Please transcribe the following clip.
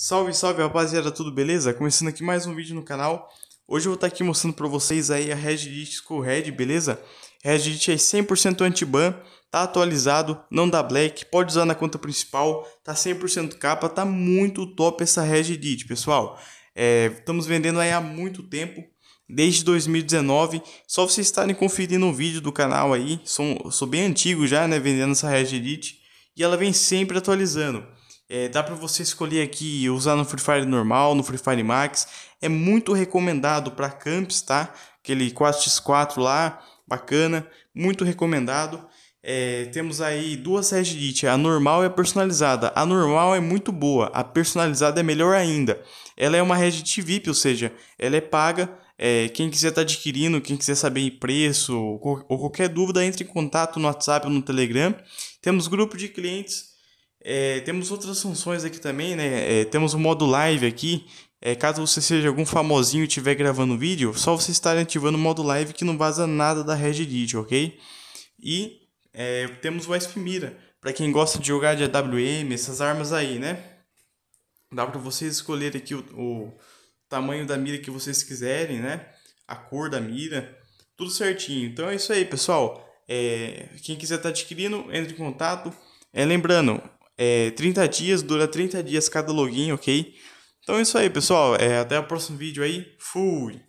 Salve, salve rapaziada, tudo beleza? Começando aqui mais um vídeo no canal. Hoje eu vou estar aqui mostrando para vocês aí a Reddit School Red, beleza? Reddit é 100% anti-ban, tá atualizado, não dá black, pode usar na conta principal, tá 100% capa, tá muito top essa Reddit, pessoal. É, estamos vendendo aí há muito tempo, desde 2019. Só vocês estarem conferindo um vídeo do canal aí, sou, sou bem antigo já, né, vendendo essa Reddit. E ela vem sempre atualizando. É, dá para você escolher aqui usar no Free Fire normal, no Free Fire Max. É muito recomendado para camps, tá? Aquele 4x4 lá, bacana, muito recomendado. É, temos aí duas headlit, a normal e a personalizada. A normal é muito boa, a personalizada é melhor ainda. Ela é uma headlit VIP, ou seja, ela é paga. É, quem quiser estar tá adquirindo, quem quiser saber preço ou, ou qualquer dúvida, entre em contato no WhatsApp ou no Telegram. Temos grupo de clientes é, temos outras funções aqui também, né? É, temos o modo live aqui. É, caso você seja algum famosinho e estiver gravando vídeo, só você estar ativando o modo live que não vaza nada da Edit, ok? E é, temos o SP Mira, para quem gosta de jogar de AWM, essas armas aí, né? Dá para vocês escolher aqui o, o tamanho da mira que vocês quiserem, né? A cor da mira, tudo certinho. Então é isso aí, pessoal. É, quem quiser estar tá adquirindo, entre em contato. É, lembrando, é, 30 dias, dura 30 dias cada login, ok? Então é isso aí, pessoal. É, até o próximo vídeo aí. Fui!